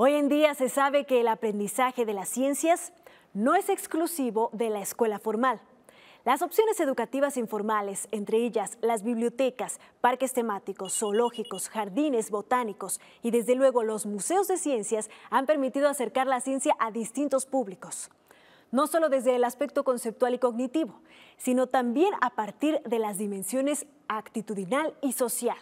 Hoy en día se sabe que el aprendizaje de las ciencias no es exclusivo de la escuela formal. Las opciones educativas informales, entre ellas las bibliotecas, parques temáticos, zoológicos, jardines botánicos y desde luego los museos de ciencias, han permitido acercar la ciencia a distintos públicos. No solo desde el aspecto conceptual y cognitivo, sino también a partir de las dimensiones actitudinal y social.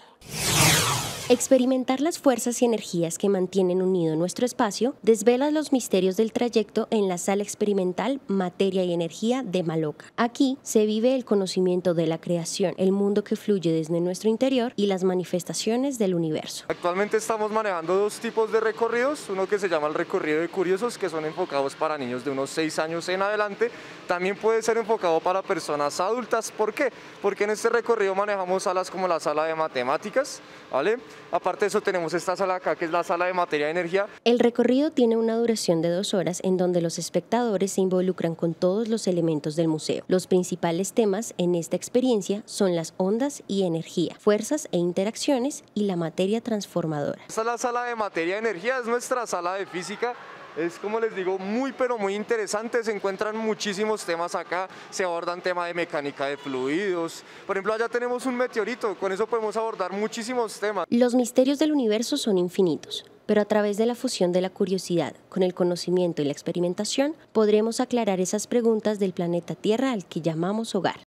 Experimentar las fuerzas y energías que mantienen unido nuestro espacio desvela los misterios del trayecto en la sala experimental Materia y Energía de Maloca. Aquí se vive el conocimiento de la creación, el mundo que fluye desde nuestro interior y las manifestaciones del universo. Actualmente estamos manejando dos tipos de recorridos, uno que se llama el recorrido de curiosos, que son enfocados para niños de unos 6 años en adelante, también puede ser enfocado para personas adultas. ¿Por qué? Porque en este recorrido manejamos salas como la sala de matemáticas, ¿vale? Aparte de eso, tenemos esta sala acá, que es la sala de materia de energía. El recorrido tiene una duración de dos horas en donde los espectadores se involucran con todos los elementos del museo. Los principales temas en esta experiencia son las ondas y energía, fuerzas e interacciones y la materia transformadora. Esta es la sala de materia de energía, es nuestra sala de física es como les digo, muy pero muy interesante, se encuentran muchísimos temas acá, se abordan temas de mecánica de fluidos, por ejemplo allá tenemos un meteorito, con eso podemos abordar muchísimos temas. Los misterios del universo son infinitos, pero a través de la fusión de la curiosidad con el conocimiento y la experimentación podremos aclarar esas preguntas del planeta Tierra al que llamamos hogar.